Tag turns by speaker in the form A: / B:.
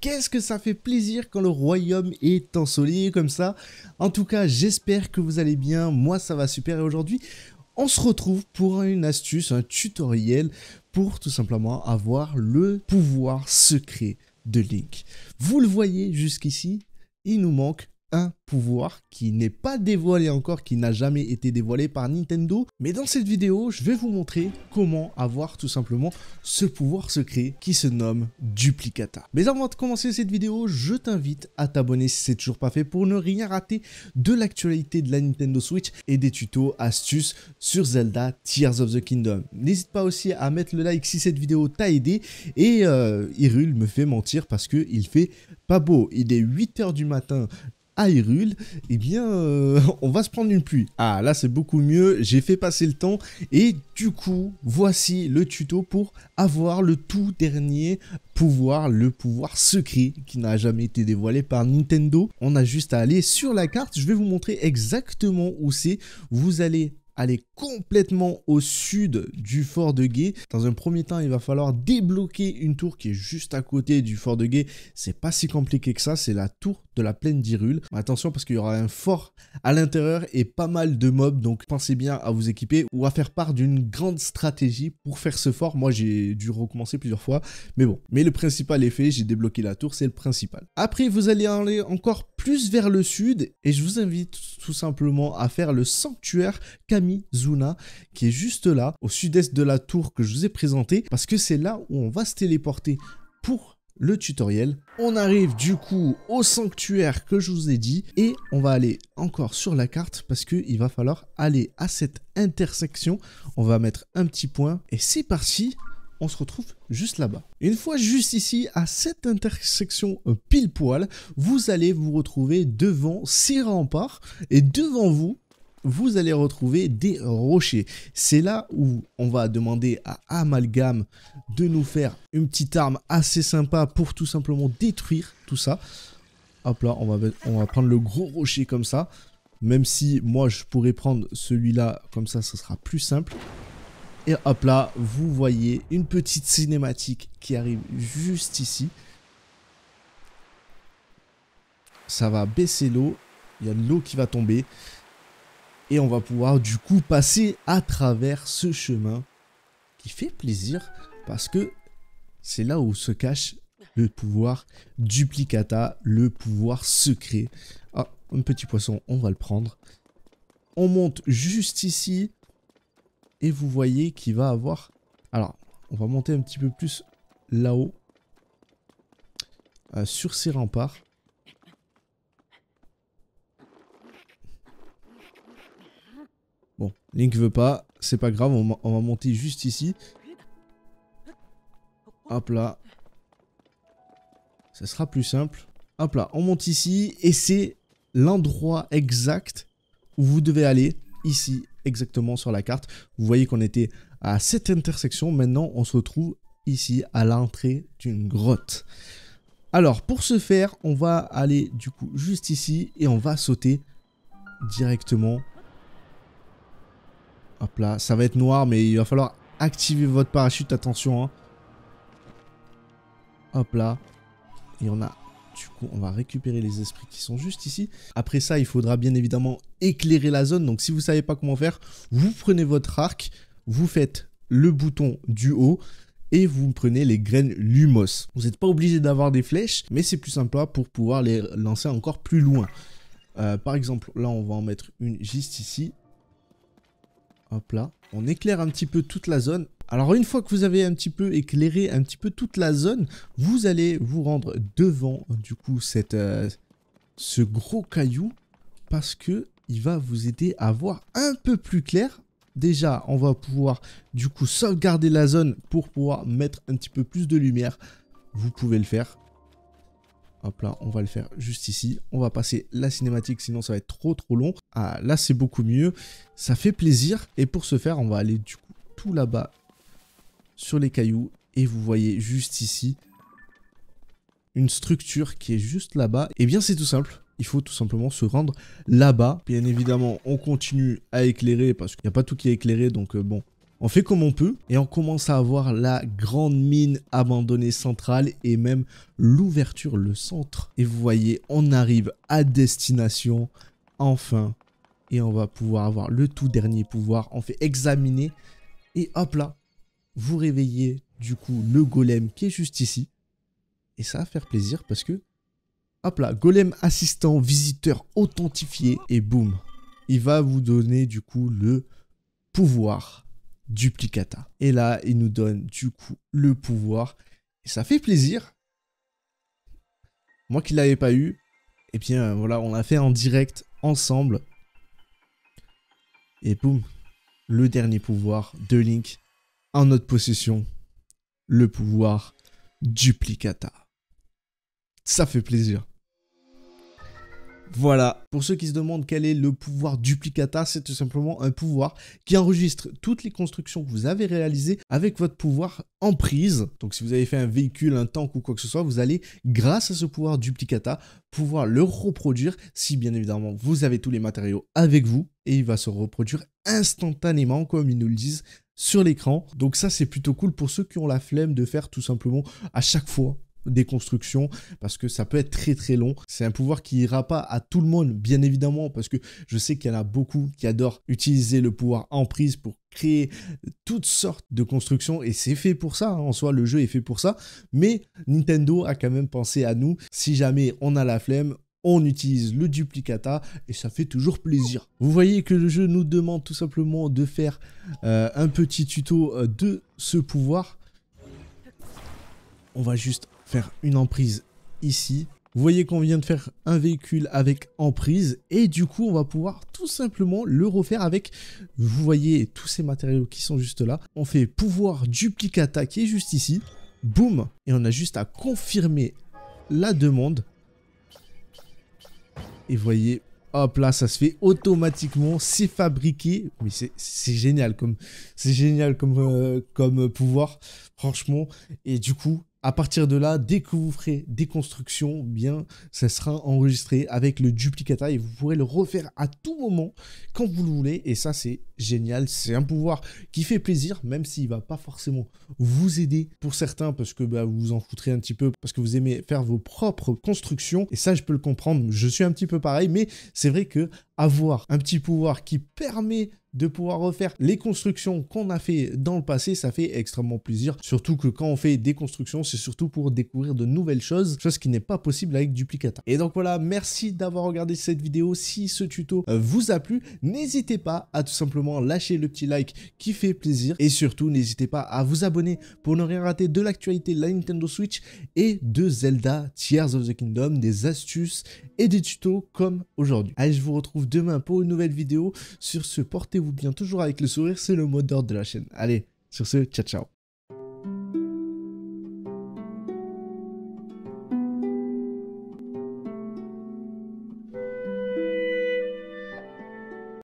A: Qu'est-ce que ça fait plaisir quand le royaume est ensoleillé comme ça En tout cas, j'espère que vous allez bien, moi ça va super et aujourd'hui, on se retrouve pour une astuce, un tutoriel pour tout simplement avoir le pouvoir secret de Link. Vous le voyez jusqu'ici, il nous manque un pouvoir qui n'est pas dévoilé encore, qui n'a jamais été dévoilé par Nintendo. Mais dans cette vidéo, je vais vous montrer comment avoir tout simplement ce pouvoir secret qui se nomme Duplicata. Mais avant de commencer cette vidéo, je t'invite à t'abonner si c'est toujours pas fait pour ne rien rater de l'actualité de la Nintendo Switch et des tutos astuces sur Zelda Tears of the Kingdom. N'hésite pas aussi à mettre le like si cette vidéo t'a aidé et Irule euh, me fait mentir parce que il fait pas beau. Il est 8h du matin Hyrule, eh bien, euh, on va se prendre une pluie. Ah, là, c'est beaucoup mieux. J'ai fait passer le temps. Et du coup, voici le tuto pour avoir le tout dernier pouvoir, le pouvoir secret qui n'a jamais été dévoilé par Nintendo. On a juste à aller sur la carte. Je vais vous montrer exactement où c'est. Vous allez aller complètement au sud du fort de Gué. Dans un premier temps, il va falloir débloquer une tour qui est juste à côté du fort de Gué. C'est pas si compliqué que ça, c'est la tour de la plaine d'Irule. Attention parce qu'il y aura un fort à l'intérieur et pas mal de mobs, donc pensez bien à vous équiper ou à faire part d'une grande stratégie pour faire ce fort. Moi, j'ai dû recommencer plusieurs fois, mais bon. Mais le principal effet, j'ai débloqué la tour, c'est le principal. Après, vous allez aller encore plus vers le sud et je vous invite tout simplement à faire le sanctuaire Kamizuna qui est juste là au sud-est de la tour que je vous ai présenté parce que c'est là où on va se téléporter pour le tutoriel. On arrive du coup au sanctuaire que je vous ai dit et on va aller encore sur la carte parce qu'il va falloir aller à cette intersection. On va mettre un petit point et c'est parti on se retrouve juste là-bas. Une fois juste ici, à cette intersection euh, pile poil, vous allez vous retrouver devant ces remparts et devant vous, vous allez retrouver des rochers. C'est là où on va demander à Amalgam de nous faire une petite arme assez sympa pour tout simplement détruire tout ça. Hop là, on va, on va prendre le gros rocher comme ça. Même si moi je pourrais prendre celui-là comme ça, ce sera plus simple. Et hop là, vous voyez une petite cinématique qui arrive juste ici. Ça va baisser l'eau. Il y a de l'eau qui va tomber. Et on va pouvoir du coup passer à travers ce chemin qui fait plaisir parce que c'est là où se cache le pouvoir duplicata, le pouvoir secret. Ah, un petit poisson, on va le prendre. On monte juste ici. Et vous voyez qu'il va avoir... Alors, on va monter un petit peu plus là-haut. Euh, sur ces remparts. Bon, Link veut pas, c'est pas grave, on, on, va monter juste ici. Hop là. Ça sera plus simple. Hop là, on monte ici et c'est l'endroit exact où vous devez aller ici exactement sur la carte. Vous voyez qu'on était à cette intersection, maintenant on se retrouve ici à l'entrée d'une grotte. Alors pour ce faire, on va aller du coup juste ici et on va sauter directement. Hop là, ça va être noir mais il va falloir activer votre parachute, attention. Hein. Hop là. Et on a du coup, on va récupérer les esprits qui sont juste ici. Après ça, il faudra bien évidemment éclairer la zone. Donc si vous ne savez pas comment faire, vous prenez votre arc, vous faites le bouton du haut et vous prenez les graines Lumos. Vous n'êtes pas obligé d'avoir des flèches, mais c'est plus sympa pour pouvoir les lancer encore plus loin. Euh, par exemple, là, on va en mettre une juste ici. Hop là. On éclaire un petit peu toute la zone alors une fois que vous avez un petit peu éclairé un petit peu toute la zone, vous allez vous rendre devant du coup cette, euh, ce gros caillou parce que il va vous aider à voir un peu plus clair. Déjà, on va pouvoir du coup sauvegarder la zone pour pouvoir mettre un petit peu plus de lumière. Vous pouvez le faire. Hop là, on va le faire juste ici. On va passer la cinématique, sinon ça va être trop trop long. Ah, là c'est beaucoup mieux. Ça fait plaisir. Et pour ce faire, on va aller du coup tout là-bas sur les cailloux et vous voyez juste ici une structure qui est juste là-bas. Et eh bien c'est tout simple, il faut tout simplement se rendre là-bas. Bien évidemment, on continue à éclairer parce qu'il n'y a pas tout qui est éclairé, donc euh, bon, on fait comme on peut et on commence à avoir la grande mine abandonnée centrale et même l'ouverture, le centre. Et vous voyez, on arrive à destination, enfin. Et on va pouvoir avoir le tout dernier pouvoir. On fait examiner et hop là, vous réveillez du coup le golem qui est juste ici. Et ça va faire plaisir parce que, hop là, golem assistant, visiteur authentifié, et boum, il va vous donner du coup le pouvoir duplicata. Et là, il nous donne du coup le pouvoir. Et ça fait plaisir. Moi qui ne l'avais pas eu, et eh bien voilà, on l'a fait en direct ensemble. Et boum, le dernier pouvoir de Link en notre possession le pouvoir duplicata. Ça fait plaisir. Voilà, pour ceux qui se demandent quel est le pouvoir duplicata, c'est tout simplement un pouvoir qui enregistre toutes les constructions que vous avez réalisées avec votre pouvoir en prise. Donc si vous avez fait un véhicule, un tank ou quoi que ce soit, vous allez, grâce à ce pouvoir duplicata, pouvoir le reproduire si bien évidemment vous avez tous les matériaux avec vous et il va se reproduire instantanément comme ils nous le disent sur l'écran. Donc ça c'est plutôt cool pour ceux qui ont la flemme de faire tout simplement à chaque fois constructions parce que ça peut être très très long. C'est un pouvoir qui ira pas à tout le monde, bien évidemment, parce que je sais qu'il y en a beaucoup qui adorent utiliser le pouvoir en prise pour créer toutes sortes de constructions et c'est fait pour ça hein. en soi le jeu est fait pour ça mais Nintendo a quand même pensé à nous si jamais on a la flemme on utilise le duplicata et ça fait toujours plaisir. Vous voyez que le jeu nous demande tout simplement de faire euh, un petit tuto euh, de ce pouvoir. On va juste faire une emprise ici. Vous voyez qu'on vient de faire un véhicule avec emprise et du coup on va pouvoir tout simplement le refaire avec, vous voyez tous ces matériaux qui sont juste là. On fait pouvoir duplicata qui est juste ici, boum, et on a juste à confirmer la demande. Et voyez, hop là, ça se fait automatiquement, c'est fabriqué, mais c'est génial comme c'est génial comme, euh, comme pouvoir, franchement. Et du coup, à partir de là, dès que vous ferez des constructions, bien, ça sera enregistré avec le duplicata et vous pourrez le refaire à tout moment quand vous le voulez. Et ça, c'est génial. C'est un pouvoir qui fait plaisir, même s'il va pas forcément vous aider pour certains parce que bah, vous vous en foutrez un petit peu parce que vous aimez faire vos propres constructions. Et ça, je peux le comprendre. Je suis un petit peu pareil, mais c'est vrai que avoir un petit pouvoir qui permet de pouvoir refaire les constructions qu'on a fait dans le passé, ça fait extrêmement plaisir. Surtout que quand on fait des constructions, c'est surtout pour découvrir de nouvelles choses, chose qui n'est pas possible avec Duplicata. Et donc voilà, merci d'avoir regardé cette vidéo. Si ce tuto euh, vous a plu, n'hésitez pas à tout simplement lâcher le petit like qui fait plaisir. Et surtout, n'hésitez pas à vous abonner pour ne rien rater de l'actualité de la Nintendo Switch et de Zelda Tears of the Kingdom, des astuces et des tutos comme aujourd'hui. Allez, je vous retrouve demain pour une nouvelle vidéo. Sur ce, porté vous bien toujours avec le sourire, c'est le mot d'ordre de la chaîne. Allez, sur ce, ciao ciao.